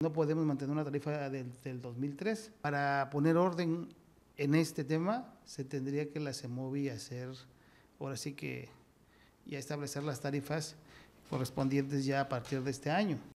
No podemos mantener una tarifa del, 2003. Para poner orden en este tema, se tendría que la CEMOVI hacer, ahora sí que ya establecer las tarifas correspondientes ya a partir de este año.